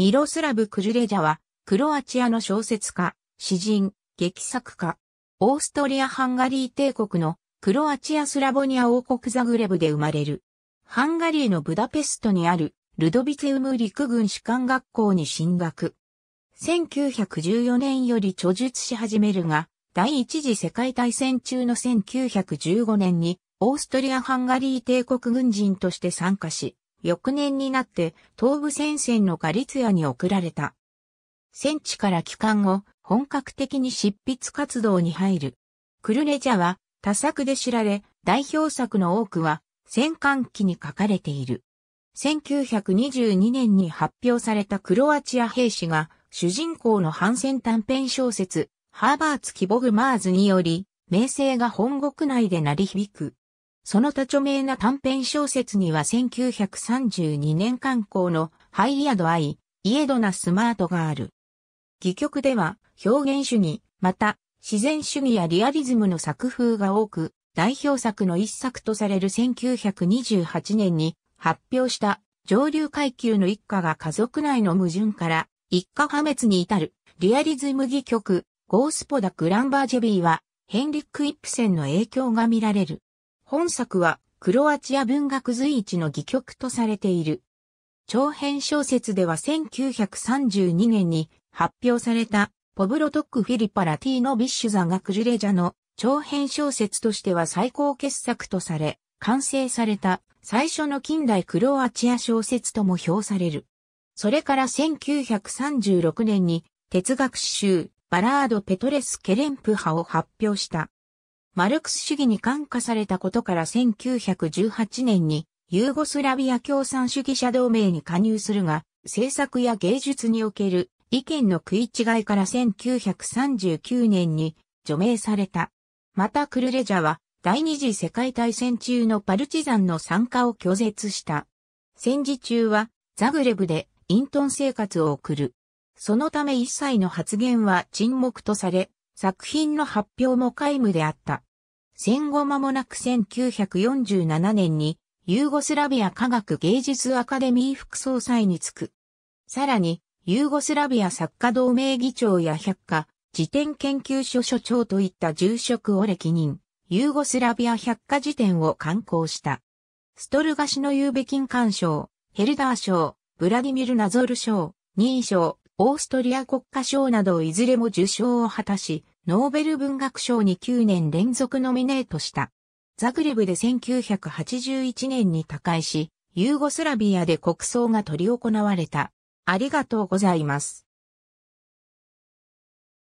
ミロスラブ・クジュレジャは、クロアチアの小説家、詩人、劇作家、オーストリア・ハンガリー帝国のクロアチア・スラボニア王国ザグレブで生まれる。ハンガリーのブダペストにあるルドビツウム陸軍士官学校に進学。1914年より著述し始めるが、第一次世界大戦中の1915年にオーストリア・ハンガリー帝国軍人として参加し、翌年になって東部戦線のガリツヤに送られた。戦地から帰還後、本格的に執筆活動に入る。クルレジャは多作で知られ、代表作の多くは戦艦機に書かれている。1922年に発表されたクロアチア兵士が主人公の反戦短編小説、ハーバーツ・キボグマーズにより、名声が本国内で鳴り響く。その他著名な短編小説には1932年刊行のハイヤドアイ、イエドナスマートがある。戯曲では表現主義、また自然主義やリアリズムの作風が多く、代表作の一作とされる1928年に発表した上流階級の一家が家族内の矛盾から一家破滅に至るリアリズム戯曲ゴースポダ・グランバージェビーはヘンリック・イップセンの影響が見られる。本作はクロアチア文学随一の戯曲とされている。長編小説では1932年に発表されたポブロトック・フィリパラティーノ・ビッシュザ・ガクジュレジャの長編小説としては最高傑作とされ、完成された最初の近代クロアチア小説とも評される。それから1936年に哲学詩集バラード・ペトレス・ケレンプ派を発表した。マルクス主義に感化されたことから1918年にユーゴスラビア共産主義者同盟に加入するが、政策や芸術における意見の食い違いから1939年に除名された。またクルレジャは第二次世界大戦中のパルチザンの参加を拒絶した。戦時中はザグレブで隠遁生活を送る。そのため一切の発言は沈黙とされ、作品の発表も皆無であった。戦後間もなく1947年にユーゴスラビア科学芸術アカデミー副総裁に就く。さらに、ユーゴスラビア作家同盟議長や百科、辞典研究所所長といった住職を歴任、ユーゴスラビア百科辞典を刊行した。ストルガシのユーベキン官賞、ヘルダー賞、ブラディミル・ナゾル賞、ニー賞、オーストリア国家賞などいずれも受賞を果たし、ノーベル文学賞に9年連続ノミネートした。ザグレブで1981年に他界し、ユーゴスラビアで国葬が執り行われた。ありがとうございます。